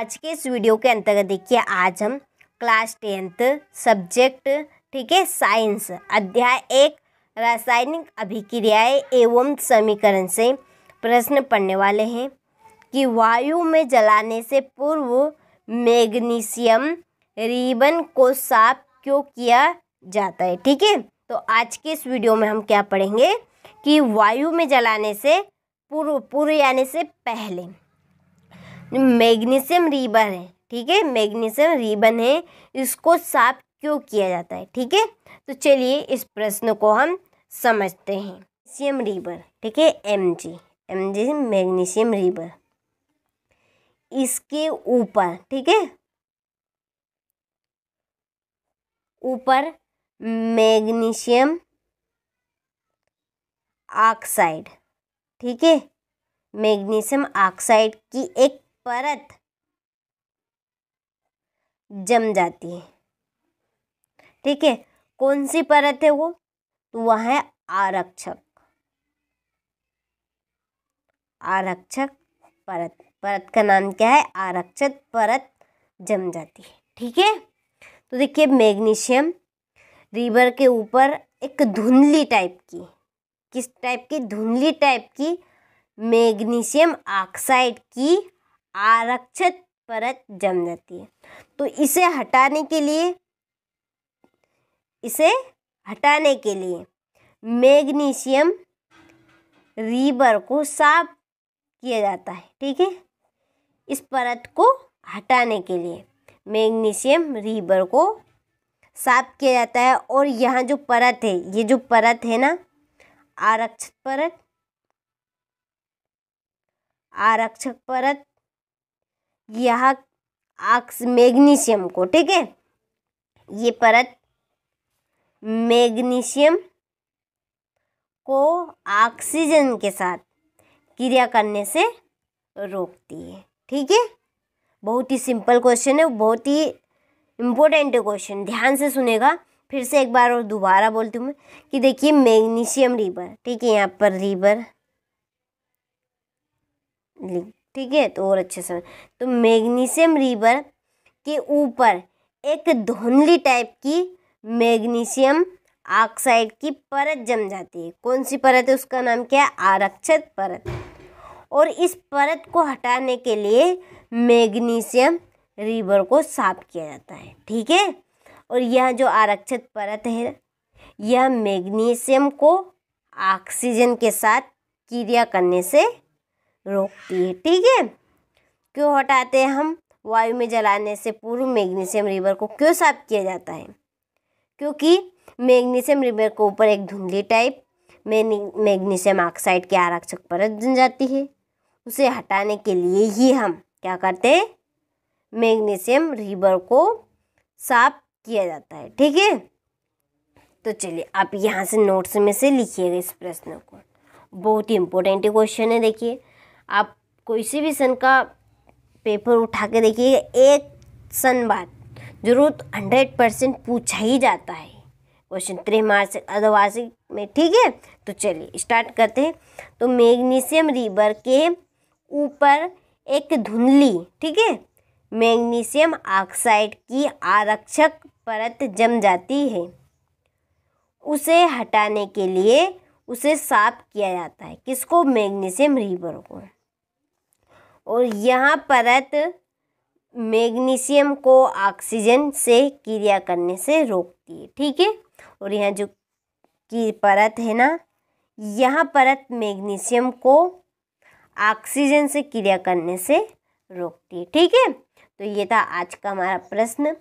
आज के इस वीडियो के अंतर्गत देखिए आज हम क्लास टेंथ सब्जेक्ट ठीक है साइंस अध्याय एक रासायनिक अभिक्रियाएं एवं समीकरण से प्रश्न पढ़ने वाले हैं कि वायु में जलाने से पूर्व मैग्नीशियम रिबन को साफ क्यों किया जाता है ठीक है तो आज के इस वीडियो में हम क्या पढ़ेंगे कि वायु में जलाने से पूर्व पूर्व यानी से पहले मैग्नीशियम रिबन है ठीक है मैग्नीशियम रिबन है इसको साफ क्यों किया जाता है ठीक है तो चलिए इस प्रश्न को हम समझते हैं मैग्नीशियम रिबर ठीक है M G M G magnesium ribbon इसके ऊपर ठीक है ऊपर मैग्नीशियम ऑक्साइड ठीक है मैग्नीशियम ऑक्साइड की एक परत जम जाती है ठीक है कौन सी परत है वो तो वह है आरक्षक आरक्षक परत परत का नाम क्या है आरक्षक परत जम जाती है ठीक है तो देखिए मैग्नीशियम रिवर के ऊपर एक धुंधली टाइप की किस टाइप की धुंधली टाइप की मैग्नीशियम ऑक्साइड की आरक्षित परत जम जाती है तो इसे हटाने के लिए इसे हटाने के लिए मैग्नीशियम रीबर को साफ किया जाता है ठीक है इस परत को हटाने के लिए मैग्नीशियम रीबर को साफ किया जाता है और यहाँ जो परत है ये जो परत है ना आरक्षित परत आरक्षक परत यह आक्स मैग्नीशियम को ठीक है ये परत मैग्नीशियम को ऑक्सीजन के साथ क्रिया करने से रोकती है ठीक है बहुत ही सिंपल क्वेश्चन है बहुत ही इम्पोर्टेंट क्वेश्चन ध्यान से सुनेगा फिर से एक बार और दोबारा बोलती हूँ मैं कि देखिए मैग्नीशियम रिवर ठीक है यहाँ पर रिवर लिख ठीक है तो और अच्छे से तो मैग्नीशियम रिवर के ऊपर एक धुंधली टाइप की मैग्नीशियम ऑक्साइड की परत जम जाती है कौन सी परत है उसका नाम क्या है आरक्षित परत और इस परत को हटाने के लिए मैग्नीशियम रिवर को साफ किया जाता है ठीक है और यह जो आरक्षित परत है यह मैग्नीशियम को ऑक्सीजन के साथ क्रिया करने से रोकती है ठीक है क्यों हटाते हैं हम वायु में जलाने से पूर्व मैग्नीशियम रिवर को क्यों साफ किया जाता है क्योंकि मैग्नीशियम रिवर के ऊपर एक धुंधली टाइप मैग्नीशियम ऑक्साइड की आरक्षक परत जम जाती है उसे हटाने के लिए ही हम क्या करते हैं मैग्नीशियम रिवर को साफ किया जाता है ठीक है तो चलिए आप यहाँ से नोट्स में से लिखिएगा इस प्रश्न को बहुत ही इम्पोर्टेंट क्वेश्चन है देखिए आप कोई सी भी सन का पेपर उठा के देखिएगा एक सन बाद जरूर हंड्रेड परसेंट पूछा ही जाता है क्वेश्चन त्रिमासिक अर्धवार्षिक में ठीक है तो चलिए स्टार्ट करते हैं तो मैग्नीशियम रिवर के ऊपर एक धुंधली ठीक है मैग्नीशियम ऑक्साइड की आरक्षक परत जम जाती है उसे हटाने के लिए उसे साफ किया जाता है किसको मैग्नीशियम रिवर को और यह परत मैग्नीशियम को ऑक्सीजन से क्रिया करने से रोकती है ठीक है और यहाँ जो की परत है ना यह परत मैग्नीशियम को ऑक्सीजन से क्रिया करने से रोकती है ठीक है तो ये था आज का हमारा प्रश्न